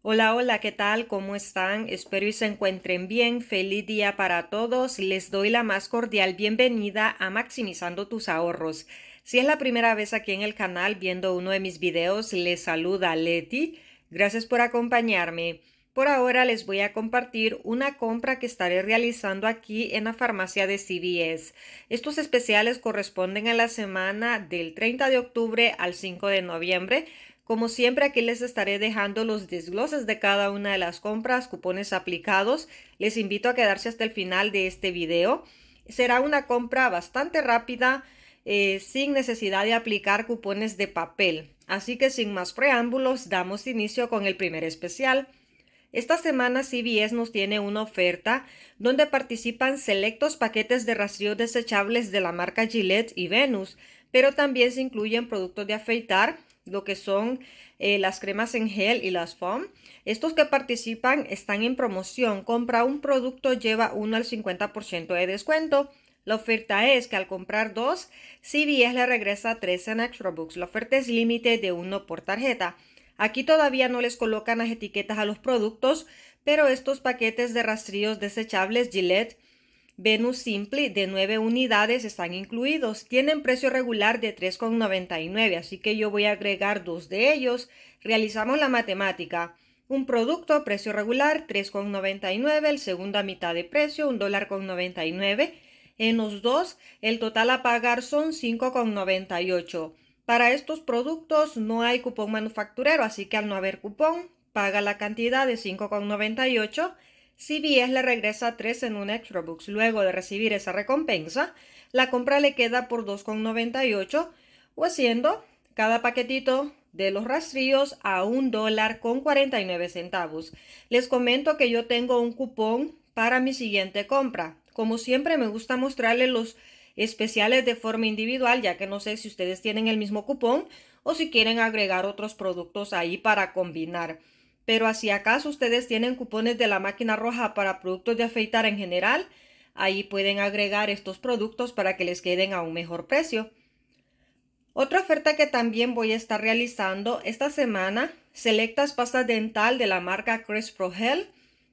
Hola, hola, ¿qué tal? ¿Cómo están? Espero y se encuentren bien. Feliz día para todos. Les doy la más cordial bienvenida a Maximizando tus ahorros. Si es la primera vez aquí en el canal viendo uno de mis videos, les saluda Leti. Gracias por acompañarme. Por ahora les voy a compartir una compra que estaré realizando aquí en la farmacia de CVS. Estos especiales corresponden a la semana del 30 de octubre al 5 de noviembre como siempre, aquí les estaré dejando los desgloses de cada una de las compras, cupones aplicados. Les invito a quedarse hasta el final de este video. Será una compra bastante rápida, eh, sin necesidad de aplicar cupones de papel. Así que sin más preámbulos, damos inicio con el primer especial. Esta semana CBS nos tiene una oferta donde participan selectos paquetes de rastreo desechables de la marca Gillette y Venus, pero también se incluyen productos de afeitar, lo que son eh, las cremas en gel y las foam. Estos que participan están en promoción. Compra un producto, lleva uno al 50% de descuento. La oferta es que al comprar dos, CBS le regresa tres en Extra Books. La oferta es límite de uno por tarjeta. Aquí todavía no les colocan las etiquetas a los productos, pero estos paquetes de rastrillos desechables Gillette Venus Simple de 9 unidades están incluidos. Tienen precio regular de 3,99, así que yo voy a agregar dos de ellos. Realizamos la matemática. Un producto, precio regular, 3,99, el segundo a mitad de precio, un dólar con 99. En los dos, el total a pagar son 5,98. Para estos productos no hay cupón manufacturero, así que al no haber cupón, paga la cantidad de 5,98 si es le regresa 3 en un Extra box Luego de recibir esa recompensa, la compra le queda por 2,98 o haciendo cada paquetito de los rastrillos a un dólar con 49 centavos. Les comento que yo tengo un cupón para mi siguiente compra. Como siempre me gusta mostrarles los especiales de forma individual, ya que no sé si ustedes tienen el mismo cupón o si quieren agregar otros productos ahí para combinar. Pero si acaso ustedes tienen cupones de la máquina roja para productos de afeitar en general, ahí pueden agregar estos productos para que les queden a un mejor precio. Otra oferta que también voy a estar realizando esta semana, selectas pasta dental de la marca Crest Pro Hell,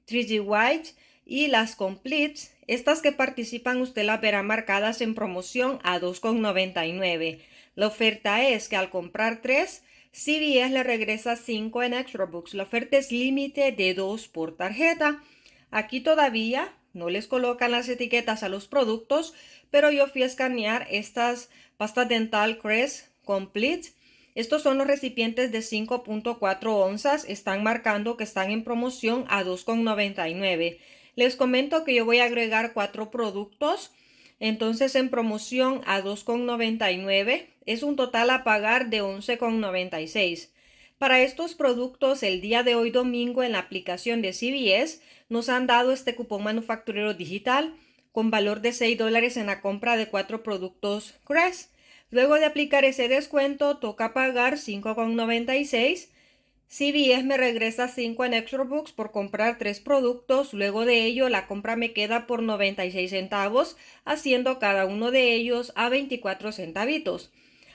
3G White y las Completes. Estas que participan usted las verá marcadas en promoción a 2,99. La oferta es que al comprar tres CBS le regresa 5 en Extra La oferta es límite de 2 por tarjeta. Aquí todavía no les colocan las etiquetas a los productos, pero yo fui a escanear estas pastas dental Crest Complete. Estos son los recipientes de 5.4 onzas. Están marcando que están en promoción a 2,99. Les comento que yo voy a agregar 4 productos entonces en promoción a 2,99 es un total a pagar de 11,96. Para estos productos, el día de hoy domingo en la aplicación de CBS nos han dado este cupón manufacturero digital con valor de 6 dólares en la compra de cuatro productos Crest. Luego de aplicar ese descuento, toca pagar 5,96 es me regresa 5 en Extra Books por comprar 3 productos, luego de ello la compra me queda por 96 centavos, haciendo cada uno de ellos a 24 centavitos.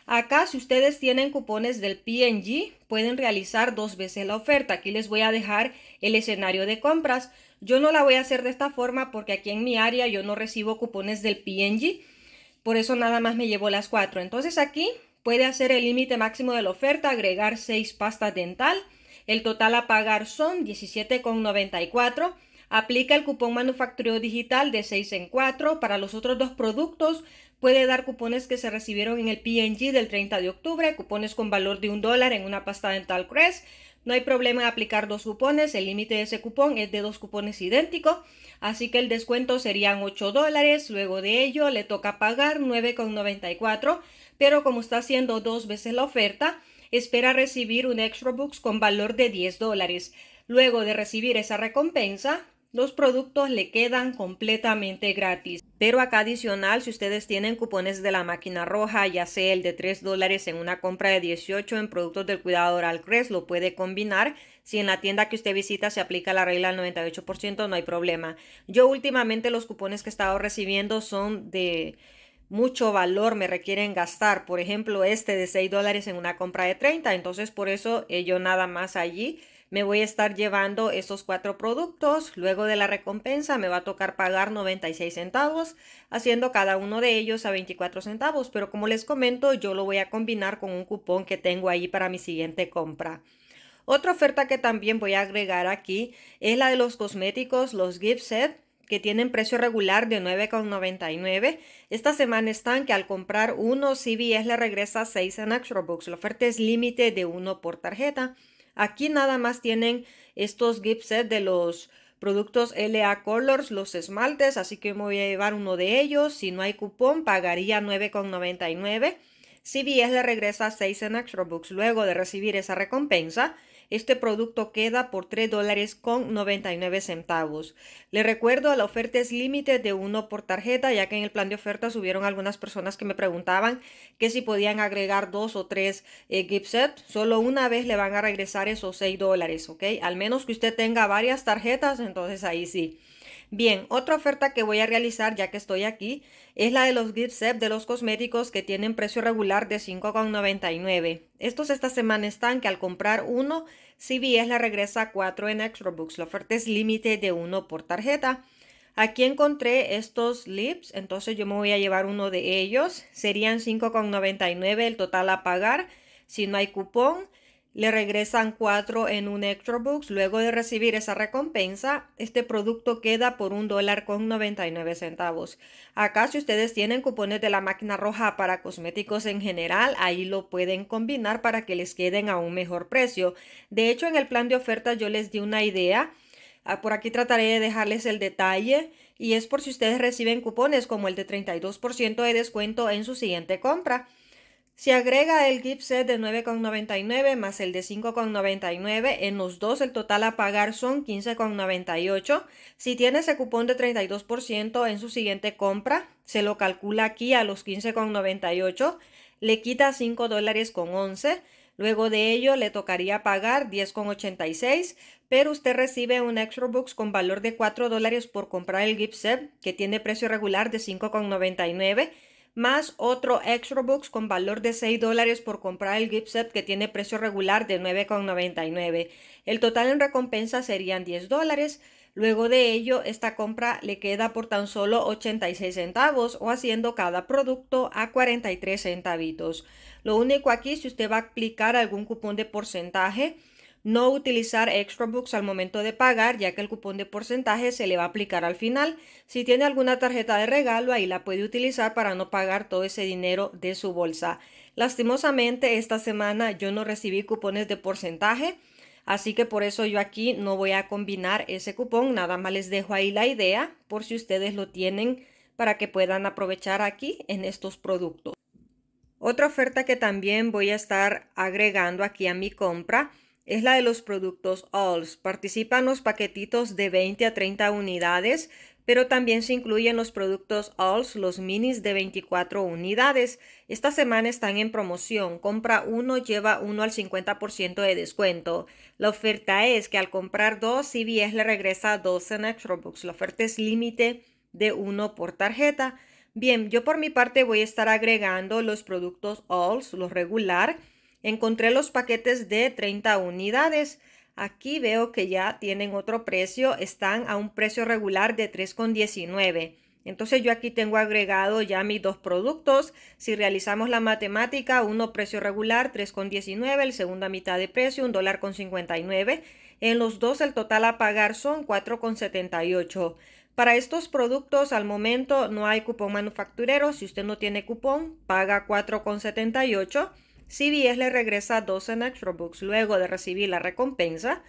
Acá si ustedes tienen cupones del PNG pueden realizar dos veces la oferta. Aquí les voy a dejar el escenario de compras. Yo no la voy a hacer de esta forma porque aquí en mi área yo no recibo cupones del PNG. Por eso nada más me llevo las 4. Entonces aquí Puede hacer el límite máximo de la oferta, agregar 6 pastas dental. El total a pagar son 17,94. Aplica el cupón manufacturero digital de 6 en 4. Para los otros dos productos, puede dar cupones que se recibieron en el PNG del 30 de octubre, cupones con valor de un dólar en una pasta dental Crest. No hay problema en aplicar dos cupones, el límite de ese cupón es de dos cupones idénticos, así que el descuento serían 8 dólares, luego de ello le toca pagar 9,94 pero como está haciendo dos veces la oferta, espera recibir un extra box con valor de 10 dólares. Luego de recibir esa recompensa, los productos le quedan completamente gratis. Pero acá adicional, si ustedes tienen cupones de la máquina roja, ya sea el de 3 dólares en una compra de 18 en productos del cuidado oral Crest, lo puede combinar. Si en la tienda que usted visita se aplica la regla del 98%, no hay problema. Yo últimamente los cupones que he estado recibiendo son de mucho valor me requieren gastar. Por ejemplo, este de 6 dólares en una compra de 30. Entonces, por eso eh, yo nada más allí me voy a estar llevando estos cuatro productos. Luego de la recompensa me va a tocar pagar 96 centavos, haciendo cada uno de ellos a 24 centavos. Pero como les comento, yo lo voy a combinar con un cupón que tengo ahí para mi siguiente compra. Otra oferta que también voy a agregar aquí es la de los cosméticos, los gift set que tienen precio regular de 9,99. Esta semana están que al comprar uno, CBS le regresa 6 en Extra Books. La oferta es límite de uno por tarjeta. Aquí nada más tienen estos gift set de los productos LA Colors, los esmaltes, así que me voy a llevar uno de ellos. Si no hay cupón, pagaría 9,99. CBS le regresa 6 en Extra luego de recibir esa recompensa. Este producto queda por $3.99. dólares con 99 centavos. Le recuerdo, la oferta es límite de uno por tarjeta, ya que en el plan de ofertas subieron algunas personas que me preguntaban que si podían agregar dos o tres eh, gift Solo una vez le van a regresar esos 6 dólares, ¿ok? Al menos que usted tenga varias tarjetas, entonces ahí sí. Bien, otra oferta que voy a realizar ya que estoy aquí es la de los gift set de los cosméticos que tienen precio regular de 5,99. Estos esta semana están que al comprar uno, es la regresa a 4 en Extra La oferta es límite de uno por tarjeta. Aquí encontré estos lips, entonces yo me voy a llevar uno de ellos. Serían 5,99 el total a pagar si no hay cupón. Le regresan cuatro en un extra box. Luego de recibir esa recompensa, este producto queda por un dólar con 99 centavos. Acá si ustedes tienen cupones de la máquina roja para cosméticos en general, ahí lo pueden combinar para que les queden a un mejor precio. De hecho, en el plan de oferta yo les di una idea. Ah, por aquí trataré de dejarles el detalle y es por si ustedes reciben cupones como el de 32% de descuento en su siguiente compra. Si agrega el gift set de 9,99 más el de 5,99. En los dos el total a pagar son 15,98. Si tiene ese cupón de 32% en su siguiente compra, se lo calcula aquí a los 15,98. Le quita 5 dólares con 11. Luego de ello le tocaría pagar 10,86, pero usted recibe un extra box con valor de 4 dólares por comprar el gift set que tiene precio regular de 5,99 más otro extra box con valor de 6 dólares por comprar el gift que tiene precio regular de 9,99. El total en recompensa serían 10 dólares. Luego de ello, esta compra le queda por tan solo 86 centavos o haciendo cada producto a 43 centavitos. Lo único aquí, si usted va a aplicar algún cupón de porcentaje, no utilizar extra books al momento de pagar, ya que el cupón de porcentaje se le va a aplicar al final. Si tiene alguna tarjeta de regalo, ahí la puede utilizar para no pagar todo ese dinero de su bolsa. Lastimosamente, esta semana yo no recibí cupones de porcentaje. Así que por eso yo aquí no voy a combinar ese cupón, nada más les dejo ahí la idea por si ustedes lo tienen para que puedan aprovechar aquí en estos productos. Otra oferta que también voy a estar agregando aquí a mi compra es la de los productos Alls. Participan los paquetitos de 20 a 30 unidades, pero también se incluyen los productos Alls, los minis de 24 unidades. Esta semana están en promoción. Compra uno, lleva uno al 50% de descuento. La oferta es que al comprar dos, CBS le regresa 12 en Xbox. La oferta es límite de uno por tarjeta. Bien, yo por mi parte voy a estar agregando los productos Alls, los regular Encontré los paquetes de 30 unidades. Aquí veo que ya tienen otro precio, están a un precio regular de 3,19. Entonces yo aquí tengo agregado ya mis dos productos. Si realizamos la matemática, uno precio regular 3,19, el segundo a mitad de precio, un dólar con 59. En los dos el total a pagar son 4,78. Para estos productos al momento no hay cupón manufacturero. Si usted no tiene cupón, paga 4,78. Si CBS le regresa 12 en Books luego de recibir la recompensa.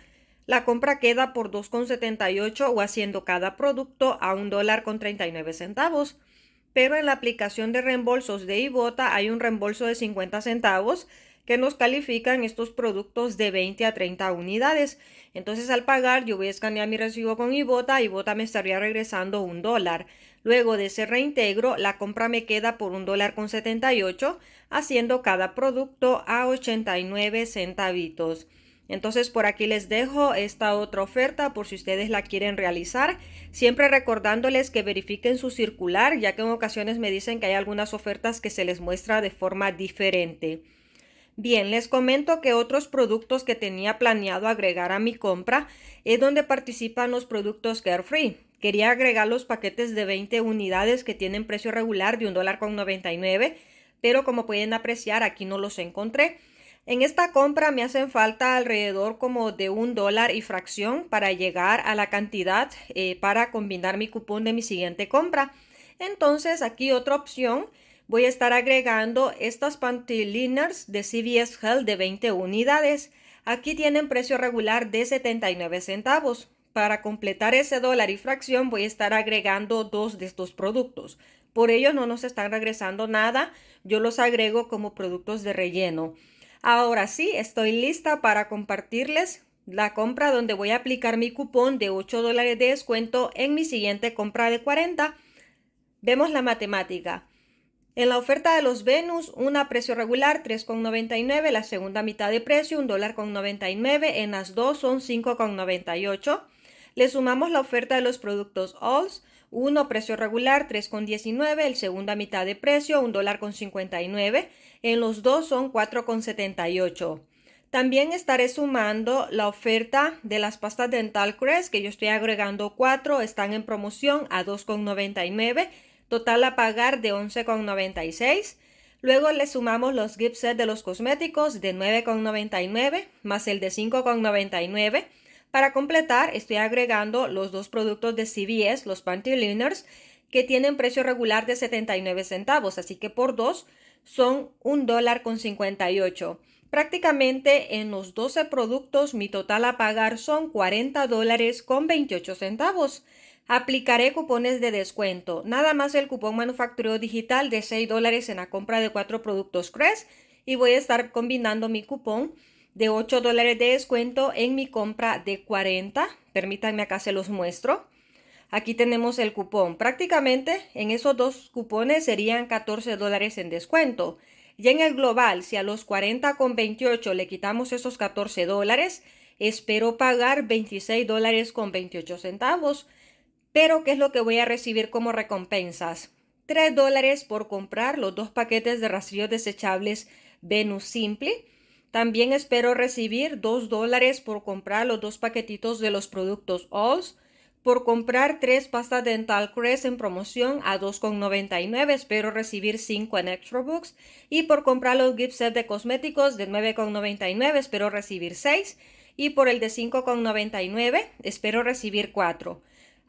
La compra queda por 2,78 o haciendo cada producto a un dólar con 39 centavos. Pero en la aplicación de reembolsos de Ibota hay un reembolso de 50 centavos que nos califican estos productos de 20 a 30 unidades. Entonces al pagar yo voy a escanear mi recibo con Ibota, Ibota me estaría regresando un dólar. Luego de ese reintegro, la compra me queda por un dólar con 78, haciendo cada producto a 89 centavitos. Entonces por aquí les dejo esta otra oferta por si ustedes la quieren realizar. Siempre recordándoles que verifiquen su circular, ya que en ocasiones me dicen que hay algunas ofertas que se les muestra de forma diferente. Bien, les comento que otros productos que tenía planeado agregar a mi compra es donde participan los productos Carefree. Quería agregar los paquetes de 20 unidades que tienen precio regular de $1.99, pero como pueden apreciar aquí no los encontré. En esta compra me hacen falta alrededor como de un dólar y fracción para llegar a la cantidad eh, para combinar mi cupón de mi siguiente compra. Entonces aquí otra opción voy a estar agregando estas panty de CVS Health de 20 unidades. Aquí tienen precio regular de 79 centavos. Para completar ese dólar y fracción voy a estar agregando dos de estos productos. Por ello no nos están regresando nada, yo los agrego como productos de relleno. Ahora sí, estoy lista para compartirles la compra donde voy a aplicar mi cupón de 8 dólares de descuento en mi siguiente compra de 40. Vemos la matemática. En la oferta de los Venus, una precio regular 3,99, la segunda mitad de precio $1.99, dólar con en las dos son 5,98. Le sumamos la oferta de los productos Alls, uno precio regular 3,19, el segunda mitad de precio $1.59, dólar con en los dos son 4,78. También estaré sumando la oferta de las pastas dental Crest, que yo estoy agregando 4, están en promoción a 2,99 total a pagar de 11,96. Luego le sumamos los gift sets de los cosméticos de 9,99 más el de 5,99. Para completar, estoy agregando los dos productos de CVS, los panty liners, que tienen precio regular de 79 centavos, así que por dos son un dólar con Prácticamente en los 12 productos mi total a pagar son 40 dólares con 28 centavos. Aplicaré cupones de descuento. Nada más el cupón manufacturero digital de 6 dólares en la compra de 4 productos Crest y voy a estar combinando mi cupón de 8 dólares de descuento en mi compra de 40. Permítanme acá se los muestro. Aquí tenemos el cupón. Prácticamente en esos dos cupones serían 14 dólares en descuento. Y en el global, si a los 40 con 28 le quitamos esos 14 dólares, espero pagar 26 dólares con 28 centavos. Pero, ¿qué es lo que voy a recibir como recompensas? 3 dólares por comprar los dos paquetes de rastrillos desechables Venus Simple. También espero recibir 2 dólares por comprar los dos paquetitos de los productos Alls. Por comprar tres pastas dental Crest en promoción a 2,99 espero recibir 5 en Extra Books. Y por comprar los gift sets de cosméticos de 9,99 espero recibir 6. Y por el de 5,99 espero recibir 4.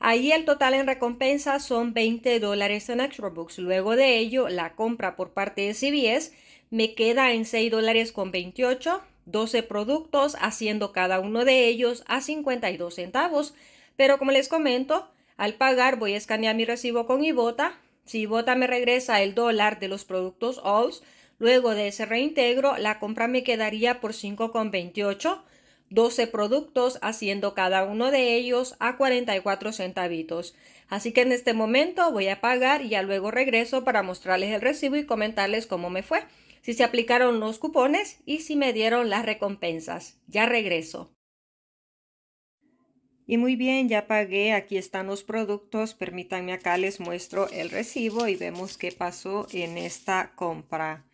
Ahí el total en recompensa son 20 dólares en Extra Luego de ello, la compra por parte de CBS me queda en 6 dólares con 28, 12 productos, haciendo cada uno de ellos a 52 centavos. Pero como les comento, al pagar voy a escanear mi recibo con Ibota. Si Ibota me regresa el dólar de los productos Alls, luego de ese reintegro, la compra me quedaría por 5,28 12 productos, haciendo cada uno de ellos a 44 centavitos. Así que en este momento voy a pagar y ya luego regreso para mostrarles el recibo y comentarles cómo me fue, si se aplicaron los cupones y si me dieron las recompensas. Ya regreso. Y muy bien, ya pagué, aquí están los productos, permítanme acá les muestro el recibo y vemos qué pasó en esta compra.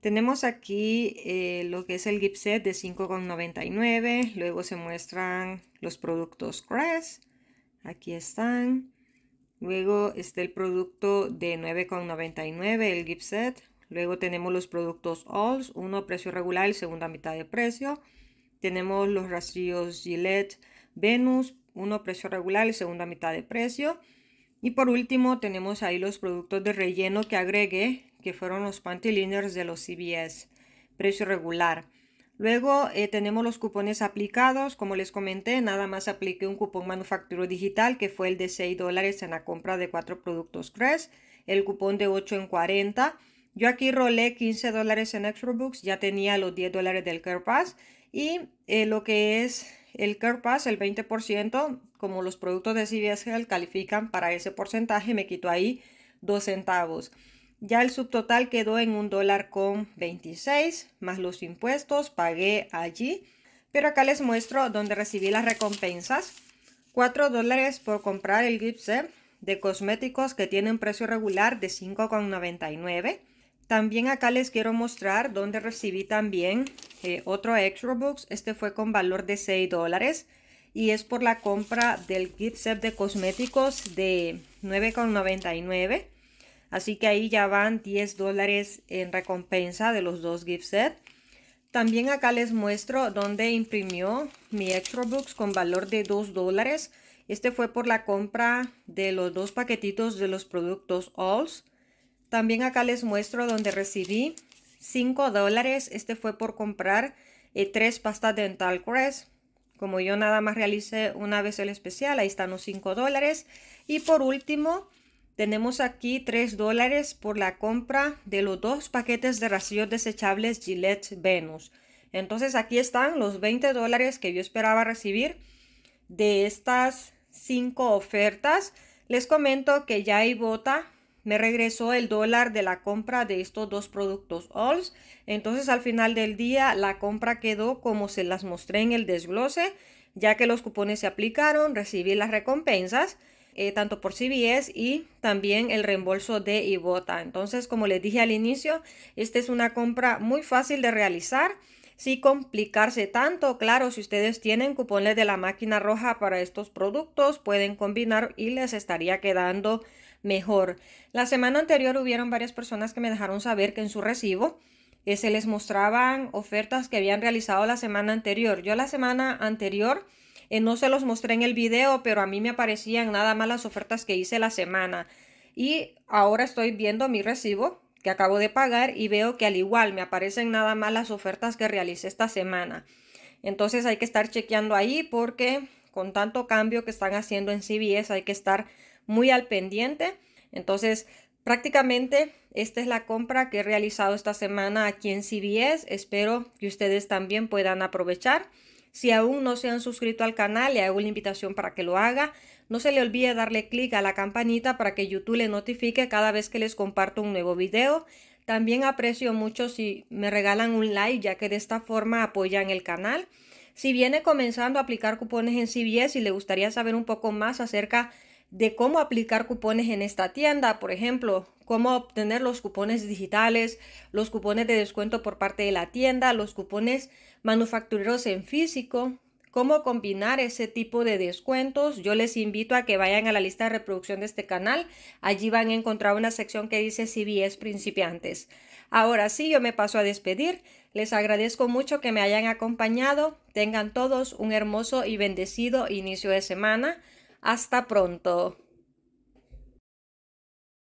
Tenemos aquí eh, lo que es el Gipset de 5,99. Luego se muestran los productos Crest. Aquí están. Luego está el producto de 9,99, el Gipset. Luego tenemos los productos Alls, uno a precio regular, y segunda mitad de precio. Tenemos los rastrillos Gillette Venus, uno a precio regular, y segunda mitad de precio. Y por último tenemos ahí los productos de relleno que agregué que fueron los panty de los CBS, precio regular. Luego eh, tenemos los cupones aplicados. Como les comenté, nada más apliqué un cupón manufacturo digital que fue el de 6 dólares en la compra de cuatro productos Crest, el cupón de 8 en 40. Yo aquí rolé 15 dólares en Extra Books, ya tenía los 10 dólares del Care y eh, lo que es el Care el 20%, como los productos de CVS Health califican para ese porcentaje, me quitó ahí 2 centavos. Ya el subtotal quedó en un dólar con 26 más los impuestos, pagué allí. Pero acá les muestro donde recibí las recompensas. 4 dólares por comprar el set de cosméticos que tiene un precio regular de 5,99. También acá les quiero mostrar donde recibí también eh, otro Extra Este fue con valor de 6 dólares y es por la compra del set de cosméticos de 9,99. Así que ahí ya van 10 dólares en recompensa de los dos gift set. También acá les muestro donde imprimió mi extra books con valor de 2 dólares. Este fue por la compra de los dos paquetitos de los productos Alls. También acá les muestro donde recibí 5 dólares. Este fue por comprar eh, tres pastas dental crest. Como yo nada más realicé una vez el especial, ahí están los 5 dólares. Y por último, tenemos aquí 3 dólares por la compra de los dos paquetes de rasillos desechables Gillette Venus. Entonces aquí están los 20 dólares que yo esperaba recibir de estas 5 ofertas. Les comento que ya Ibota me regresó el dólar de la compra de estos dos productos Alls. Entonces al final del día la compra quedó como se las mostré en el desglose. Ya que los cupones se aplicaron, recibí las recompensas eh, tanto por CBS y también el reembolso de Ibota. Entonces, como les dije al inicio, esta es una compra muy fácil de realizar. Sin complicarse tanto, claro, si ustedes tienen cupones de la máquina roja para estos productos, pueden combinar y les estaría quedando mejor. La semana anterior hubieron varias personas que me dejaron saber que en su recibo eh, se les mostraban ofertas que habían realizado la semana anterior. Yo la semana anterior eh, no se los mostré en el video, pero a mí me aparecían nada más las ofertas que hice la semana. Y ahora estoy viendo mi recibo que acabo de pagar y veo que al igual me aparecen nada más las ofertas que realicé esta semana. Entonces hay que estar chequeando ahí porque con tanto cambio que están haciendo en CBS hay que estar muy al pendiente. Entonces prácticamente esta es la compra que he realizado esta semana aquí en CBS. Espero que ustedes también puedan aprovechar. Si aún no se han suscrito al canal, le hago la invitación para que lo haga. No se le olvide darle clic a la campanita para que YouTube le notifique cada vez que les comparto un nuevo video. También aprecio mucho si me regalan un like, ya que de esta forma apoyan el canal. Si viene comenzando a aplicar cupones en CBS y le gustaría saber un poco más acerca de de cómo aplicar cupones en esta tienda, por ejemplo, cómo obtener los cupones digitales, los cupones de descuento por parte de la tienda, los cupones manufactureros en físico, cómo combinar ese tipo de descuentos. Yo les invito a que vayan a la lista de reproducción de este canal. Allí van a encontrar una sección que dice CBS principiantes. Ahora sí, yo me paso a despedir. Les agradezco mucho que me hayan acompañado. Tengan todos un hermoso y bendecido inicio de semana. Hasta pronto.